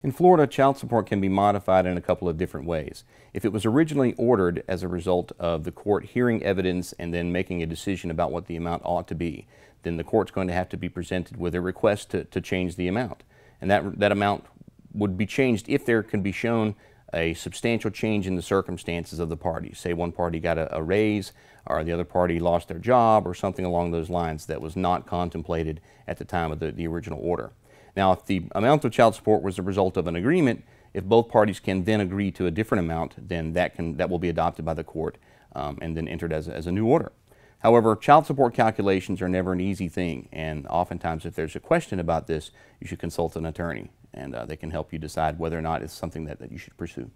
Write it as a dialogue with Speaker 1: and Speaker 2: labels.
Speaker 1: In Florida, child support can be modified in a couple of different ways. If it was originally ordered as a result of the court hearing evidence and then making a decision about what the amount ought to be, then the court's going to have to be presented with a request to, to change the amount. And that, that amount would be changed if there can be shown a substantial change in the circumstances of the parties. Say one party got a, a raise or the other party lost their job or something along those lines that was not contemplated at the time of the, the original order. Now, if the amount of child support was the result of an agreement, if both parties can then agree to a different amount, then that, can, that will be adopted by the court um, and then entered as, as a new order. However, child support calculations are never an easy thing, and oftentimes, if there's a question about this, you should consult an attorney, and uh, they can help you decide whether or not it's something that, that you should pursue.